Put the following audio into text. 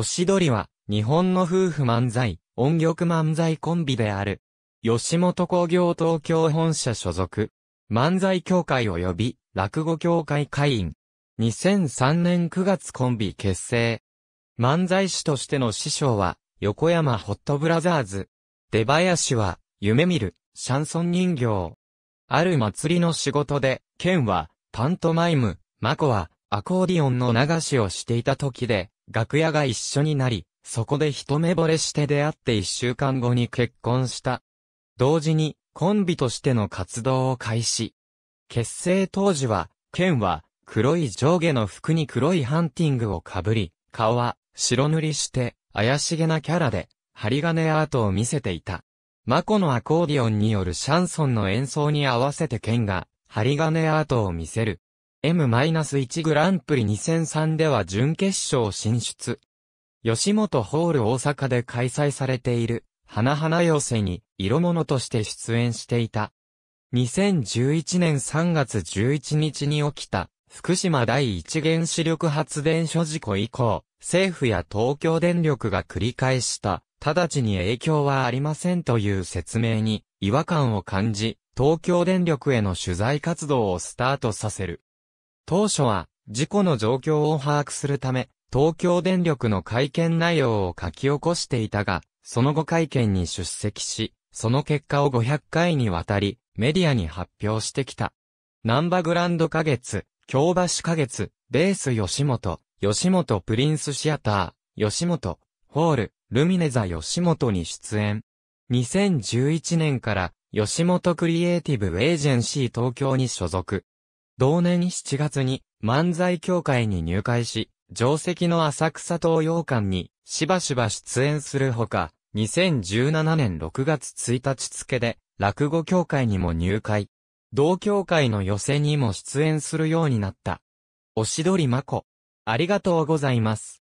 おしどりは、日本の夫婦漫才、音曲漫才コンビである。吉本工業東京本社所属。漫才協会及び、落語協会会員。2003年9月コンビ結成。漫才師としての師匠は、横山ホットブラザーズ。出林は、夢見る、シャンソン人形。ある祭りの仕事で、剣は、パントマイム、マコは、アコーディオンの流しをしていた時で、楽屋が一緒になり、そこで一目惚れして出会って一週間後に結婚した。同時に、コンビとしての活動を開始。結成当時は、ケンは、黒い上下の服に黒いハンティングをかぶり、顔は、白塗りして、怪しげなキャラで、針金アートを見せていた。マコのアコーディオンによるシャンソンの演奏に合わせてケンが、針金アートを見せる。M-1 グランプリ2003では準決勝進出。吉本ホール大阪で開催されている、花々寄せに、色物として出演していた。2011年3月11日に起きた、福島第一原子力発電所事故以降、政府や東京電力が繰り返した、直ちに影響はありませんという説明に違和感を感じ、東京電力への取材活動をスタートさせる。当初は、事故の状況を把握するため、東京電力の会見内容を書き起こしていたが、その後会見に出席し、その結果を500回にわたり、メディアに発表してきた。ナンバグランド花月、京橋花月、ベース吉本、吉本プリンスシアター、吉本、ホール、ルミネザ吉本に出演。2011年から、吉本クリエイティブエージェンシー東京に所属。同年7月に漫才協会に入会し、定席の浅草東洋館にしばしば出演するほか、2017年6月1日付で落語協会にも入会。同協会の寄席にも出演するようになった。おしどりまこ。ありがとうございます。